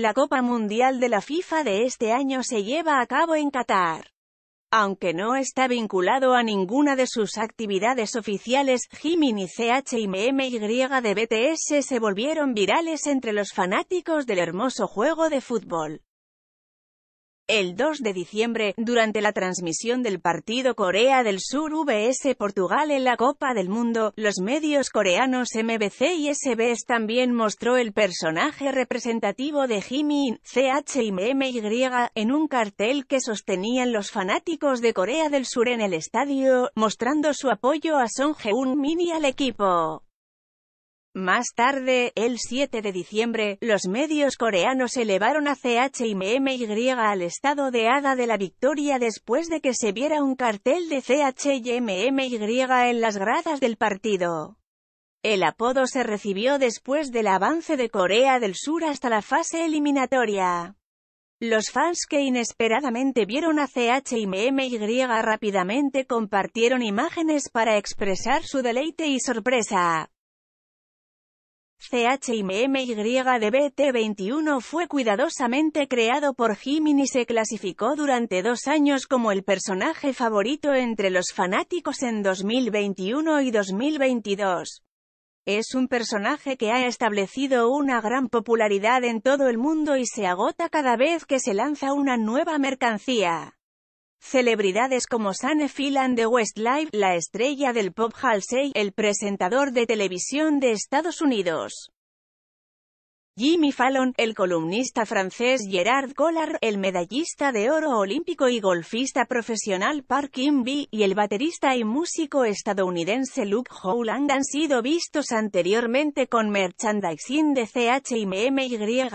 La Copa Mundial de la FIFA de este año se lleva a cabo en Qatar. Aunque no está vinculado a ninguna de sus actividades oficiales, Jimin y CHIMMY de BTS se volvieron virales entre los fanáticos del hermoso juego de fútbol. El 2 de diciembre, durante la transmisión del partido Corea del Sur VS Portugal en la Copa del Mundo, los medios coreanos MBC y SBS también mostró el personaje representativo de Jimin, CHMMY, en un cartel que sostenían los fanáticos de Corea del Sur en el estadio, mostrando su apoyo a Son Heung-min y al equipo. Más tarde, el 7 de diciembre, los medios coreanos elevaron a CHMMY al estado de hada de la victoria después de que se viera un cartel de CHMMY en las gradas del partido. El apodo se recibió después del avance de Corea del Sur hasta la fase eliminatoria. Los fans que inesperadamente vieron a CHMMY rápidamente compartieron imágenes para expresar su deleite y sorpresa. CHMMY 21 fue cuidadosamente creado por Jimin y se clasificó durante dos años como el personaje favorito entre los fanáticos en 2021 y 2022. Es un personaje que ha establecido una gran popularidad en todo el mundo y se agota cada vez que se lanza una nueva mercancía. Celebridades como Sanne Phelan de Westlife, la estrella del pop Halsey, el presentador de televisión de Estados Unidos. Jimmy Fallon, el columnista francés Gerard Collard, el medallista de oro olímpico y golfista profesional Park in y el baterista y músico estadounidense Luke Howland han sido vistos anteriormente con merchandising de CHMMY.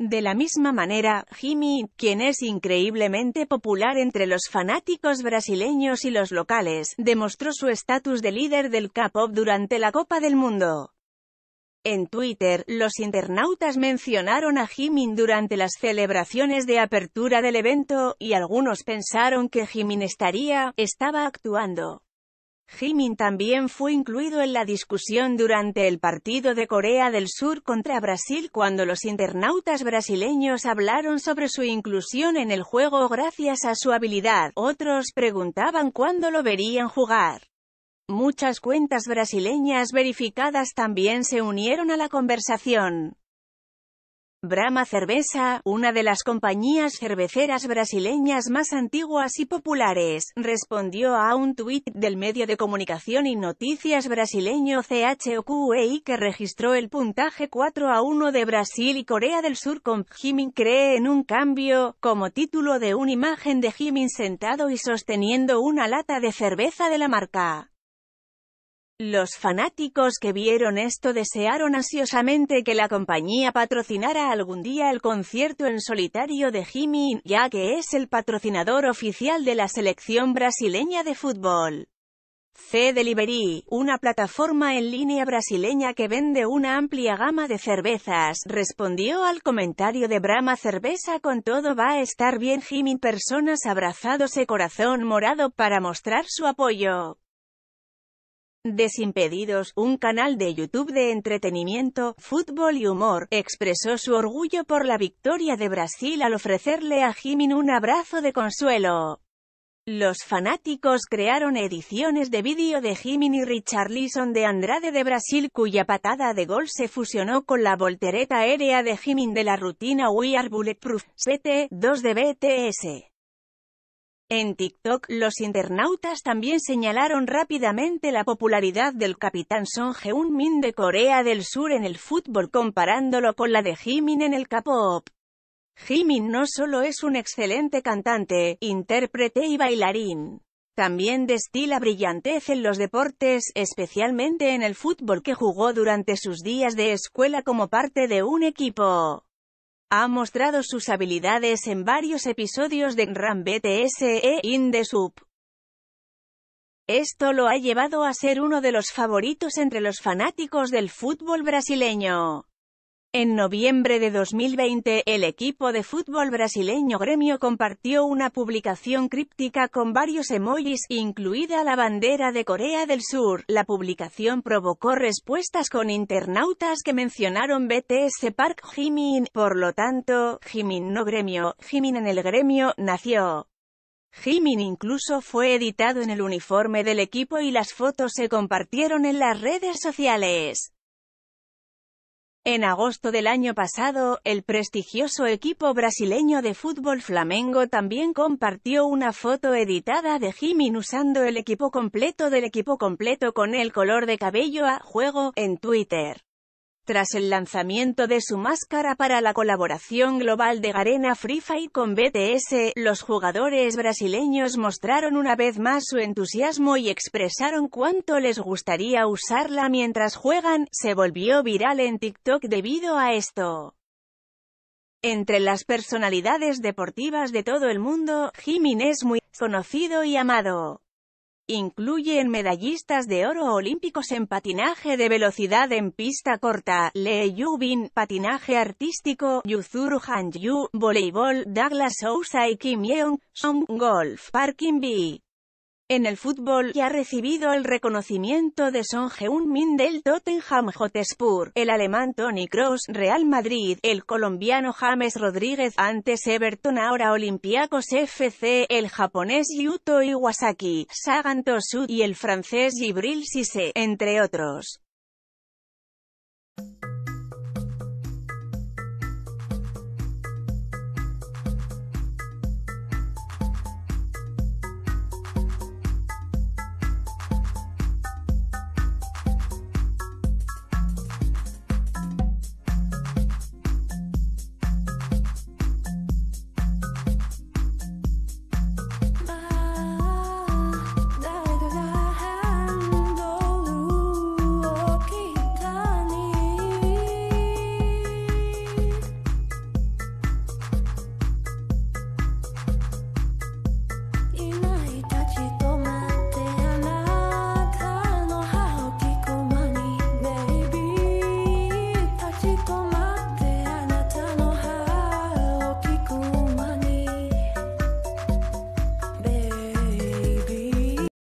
De la misma manera, Jimmy, quien es increíblemente popular entre los fanáticos brasileños y los locales, demostró su estatus de líder del K-pop durante la Copa del Mundo. En Twitter, los internautas mencionaron a Jimin durante las celebraciones de apertura del evento, y algunos pensaron que Jimin estaría, estaba actuando. Jimin también fue incluido en la discusión durante el partido de Corea del Sur contra Brasil cuando los internautas brasileños hablaron sobre su inclusión en el juego gracias a su habilidad. Otros preguntaban cuándo lo verían jugar. Muchas cuentas brasileñas verificadas también se unieron a la conversación. Brahma Cerveza, una de las compañías cerveceras brasileñas más antiguas y populares, respondió a un tuit del medio de comunicación y noticias brasileño CHOQEI que registró el puntaje 4 a 1 de Brasil y Corea del Sur con Jimin cree en un cambio, como título de una imagen de Jimin sentado y sosteniendo una lata de cerveza de la marca. Los fanáticos que vieron esto desearon ansiosamente que la compañía patrocinara algún día el concierto en solitario de Jimmy, ya que es el patrocinador oficial de la selección brasileña de fútbol. C Delivery, una plataforma en línea brasileña que vende una amplia gama de cervezas, respondió al comentario de Brahma Cerveza con todo va a estar bien Jimmy personas abrazados abrazándose corazón morado para mostrar su apoyo. Desimpedidos, un canal de YouTube de entretenimiento, fútbol y humor, expresó su orgullo por la victoria de Brasil al ofrecerle a Jimin un abrazo de consuelo. Los fanáticos crearon ediciones de vídeo de Jimin y Richard Leeson de Andrade de Brasil cuya patada de gol se fusionó con la voltereta aérea de Jimin de la rutina We Are Bulletproof 7-2 de BTS. En TikTok, los internautas también señalaron rápidamente la popularidad del capitán Son Heung-min de Corea del Sur en el fútbol comparándolo con la de Jimin en el K-pop. Jimin no solo es un excelente cantante, intérprete y bailarín, también destila brillantez en los deportes, especialmente en el fútbol que jugó durante sus días de escuela como parte de un equipo. Ha mostrado sus habilidades en varios episodios de Ram BTSE in the Esto lo ha llevado a ser uno de los favoritos entre los fanáticos del fútbol brasileño. En noviembre de 2020, el equipo de fútbol brasileño Gremio compartió una publicación críptica con varios emojis, incluida la bandera de Corea del Sur. La publicación provocó respuestas con internautas que mencionaron BTS Park Jimin, por lo tanto, Jimin no Gremio, Jimin en el Gremio, nació. Jimin incluso fue editado en el uniforme del equipo y las fotos se compartieron en las redes sociales. En agosto del año pasado, el prestigioso equipo brasileño de fútbol Flamengo también compartió una foto editada de Jimin usando el equipo completo del equipo completo con el color de cabello a juego en Twitter. Tras el lanzamiento de su máscara para la colaboración global de Garena Free Fight con BTS, los jugadores brasileños mostraron una vez más su entusiasmo y expresaron cuánto les gustaría usarla mientras juegan, se volvió viral en TikTok debido a esto. Entre las personalidades deportivas de todo el mundo, Jimin es muy conocido y amado. Incluyen medallistas de oro olímpicos en patinaje de velocidad en pista corta, Lee Yubin, patinaje artístico, Yuzuru Hanju, voleibol, Douglas Sousa y Kim Yeong, Song Golf, Parking B en el fútbol, ya ha recibido el reconocimiento de Son Heung-min del Tottenham Hotspur, el alemán Tony Cross, Real Madrid, el colombiano James Rodríguez, antes Everton ahora Olympiacos FC, el japonés Yuto Iwasaki, Sagan Tosu y el francés Gibril Sissé, entre otros.